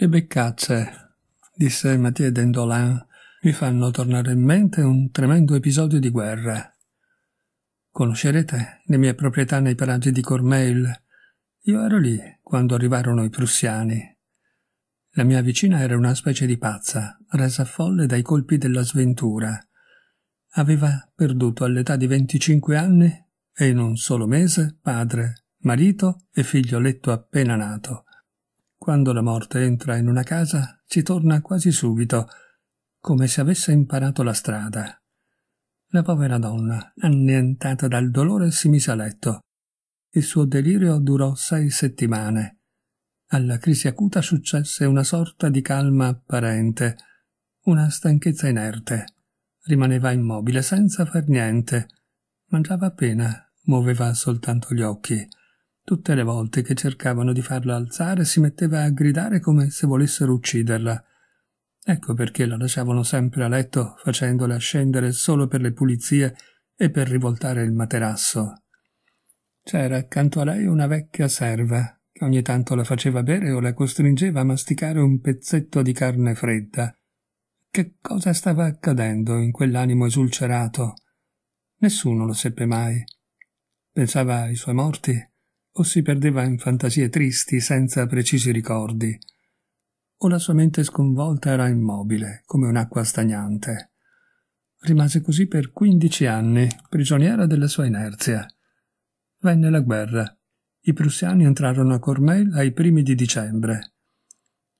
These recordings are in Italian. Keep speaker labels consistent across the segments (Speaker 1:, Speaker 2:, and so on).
Speaker 1: Le beccacce, disse Mathieu Dendolin, mi fanno tornare in mente un tremendo episodio di guerra. Conoscerete le mie proprietà nei paraggi di Cormeil. Io ero lì quando arrivarono i prussiani. La mia vicina era una specie di pazza, resa folle dai colpi della sventura. Aveva perduto all'età di 25 anni e in un solo mese padre, marito e figlioletto appena nato. Quando la morte entra in una casa, ci torna quasi subito, come se avesse imparato la strada. La povera donna, annientata dal dolore, si mise a letto. Il suo delirio durò sei settimane. Alla crisi acuta successe una sorta di calma apparente, una stanchezza inerte. Rimaneva immobile senza far niente. Mangiava appena, muoveva soltanto gli occhi. Tutte le volte che cercavano di farla alzare si metteva a gridare come se volessero ucciderla. Ecco perché la lasciavano sempre a letto facendola scendere solo per le pulizie e per rivoltare il materasso. C'era accanto a lei una vecchia serva che ogni tanto la faceva bere o la costringeva a masticare un pezzetto di carne fredda. Che cosa stava accadendo in quell'animo esulcerato? Nessuno lo seppe mai. Pensava ai suoi morti, o si perdeva in fantasie tristi senza precisi ricordi, o la sua mente sconvolta era immobile, come un'acqua stagnante. Rimase così per quindici anni, prigioniera della sua inerzia. Venne la guerra. I prussiani entrarono a Cormel ai primi di dicembre.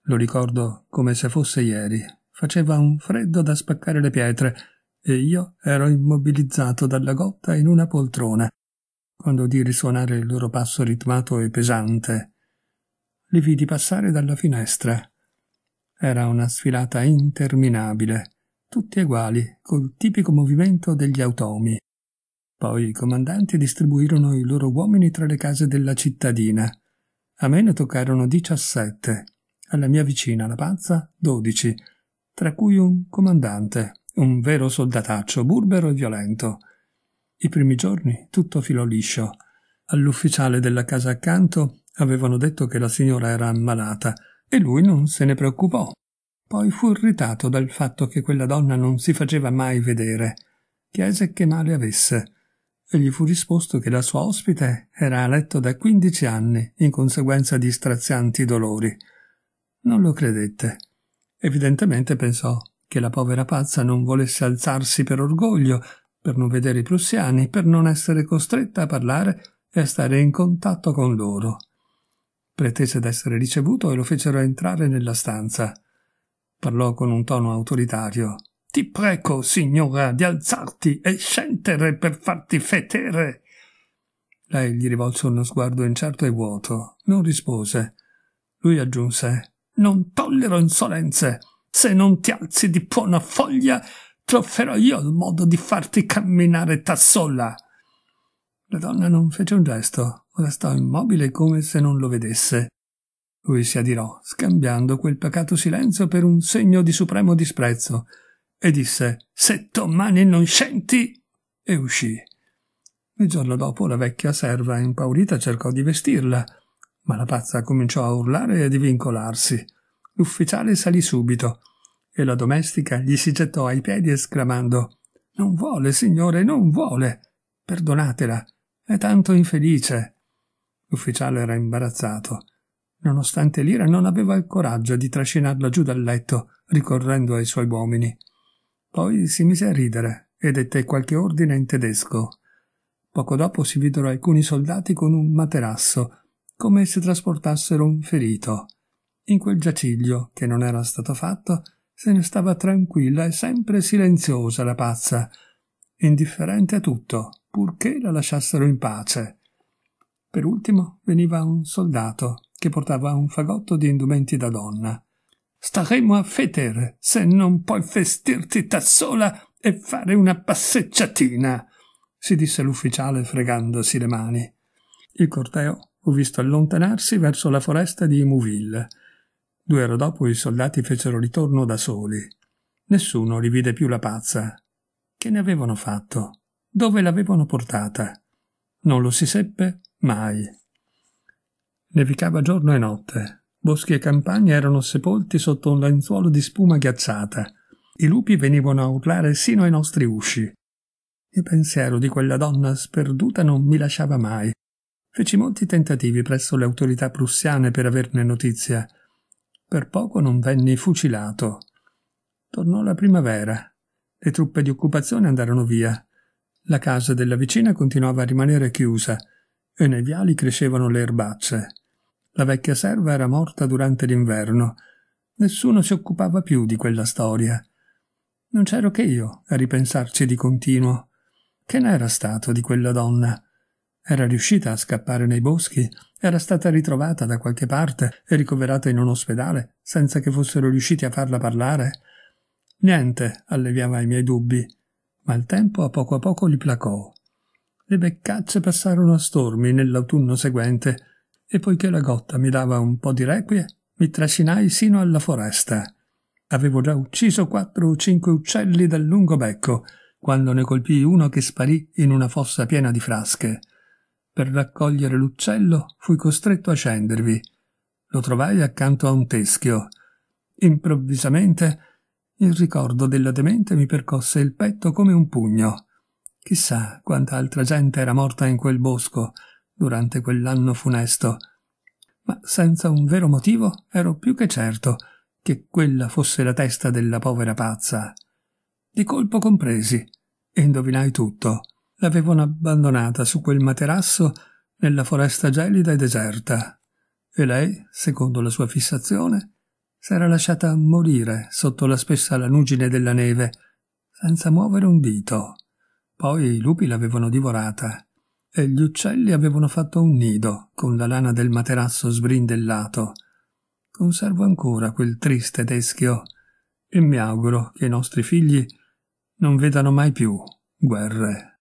Speaker 1: Lo ricordo come se fosse ieri. Faceva un freddo da spaccare le pietre e io ero immobilizzato dalla gotta in una poltrona, quando udì risuonare il loro passo ritmato e pesante. Li vidi passare dalla finestra. Era una sfilata interminabile, tutti uguali, col tipico movimento degli automi. Poi i comandanti distribuirono i loro uomini tra le case della cittadina. A me ne toccarono diciassette, alla mia vicina, la pazza, dodici, tra cui un comandante, un vero soldataccio burbero e violento. I primi giorni tutto filò liscio. All'ufficiale della casa accanto avevano detto che la signora era ammalata e lui non se ne preoccupò. Poi fu irritato dal fatto che quella donna non si faceva mai vedere. Chiese che male avesse e gli fu risposto che la sua ospite era a letto da quindici anni in conseguenza di strazianti dolori. Non lo credette. Evidentemente pensò che la povera pazza non volesse alzarsi per orgoglio per non vedere i prussiani, per non essere costretta a parlare e a stare in contatto con loro. Pretese d'essere ricevuto e lo fecero entrare nella stanza. Parlò con un tono autoritario. Ti prego, signora, di alzarti e scendere per farti fetere. Lei gli rivolse uno sguardo incerto e vuoto. Non rispose. Lui aggiunse Non tollero insolenze. Se non ti alzi di buona foglia, Trofferò io il modo di farti camminare da sola. La donna non fece un gesto, restò immobile come se non lo vedesse. Lui si adirò, scambiando quel pacato silenzio per un segno di supremo disprezzo, e disse Se domani non scendi! e uscì. Il giorno dopo la vecchia serva, impaurita, cercò di vestirla, ma la pazza cominciò a urlare e a divincolarsi. L'ufficiale salì subito, e la domestica gli si gettò ai piedi esclamando Non vuole, signore, non vuole. Perdonatela, è tanto infelice. L'ufficiale era imbarazzato. Nonostante l'ira non aveva il coraggio di trascinarla giù dal letto, ricorrendo ai suoi uomini. Poi si mise a ridere e dette qualche ordine in tedesco. Poco dopo si videro alcuni soldati con un materasso, come se trasportassero un ferito. In quel giaciglio, che non era stato fatto, se ne stava tranquilla e sempre silenziosa la pazza, indifferente a tutto, purché la lasciassero in pace. Per ultimo veniva un soldato che portava un fagotto di indumenti da donna. Staremo a fetere se non puoi vestirti da sola e fare una passeggiatina, si disse l'ufficiale fregandosi le mani. Il corteo fu visto allontanarsi verso la foresta di Mouville Due ore dopo i soldati fecero ritorno da soli. Nessuno rivide più la pazza. Che ne avevano fatto? Dove l'avevano portata? Non lo si seppe mai. Nevicava giorno e notte. Boschi e campagne erano sepolti sotto un lenzuolo di spuma ghiacciata. I lupi venivano a urlare sino ai nostri usci. Il pensiero di quella donna sperduta non mi lasciava mai. Feci molti tentativi presso le autorità prussiane per averne notizia, per poco non venni fucilato. Tornò la primavera. Le truppe di occupazione andarono via. La casa della vicina continuava a rimanere chiusa e nei viali crescevano le erbacce. La vecchia serva era morta durante l'inverno. Nessuno si occupava più di quella storia. Non c'ero che io a ripensarci di continuo. Che n'era stato di quella donna? Era riuscita a scappare nei boschi, era stata ritrovata da qualche parte e ricoverata in un ospedale, senza che fossero riusciti a farla parlare. Niente alleviava i miei dubbi, ma il tempo a poco a poco li placò. Le beccacce passarono a stormi nell'autunno seguente, e poiché la gotta mi dava un po' di requie, mi trascinai sino alla foresta. Avevo già ucciso quattro o cinque uccelli dal lungo becco, quando ne colpii uno che sparì in una fossa piena di frasche. Per raccogliere l'uccello fui costretto a scendervi. Lo trovai accanto a un teschio. Improvvisamente il ricordo della demente mi percosse il petto come un pugno. Chissà quanta altra gente era morta in quel bosco durante quell'anno funesto. Ma senza un vero motivo ero più che certo che quella fosse la testa della povera pazza. Di colpo compresi e indovinai tutto l'avevano abbandonata su quel materasso nella foresta gelida e deserta, e lei, secondo la sua fissazione, s'era lasciata morire sotto la spessa lanugine della neve, senza muovere un dito. Poi i lupi l'avevano divorata e gli uccelli avevano fatto un nido con la lana del materasso sbrindellato. Conservo ancora quel triste teschio e mi auguro che i nostri figli non vedano mai più guerre.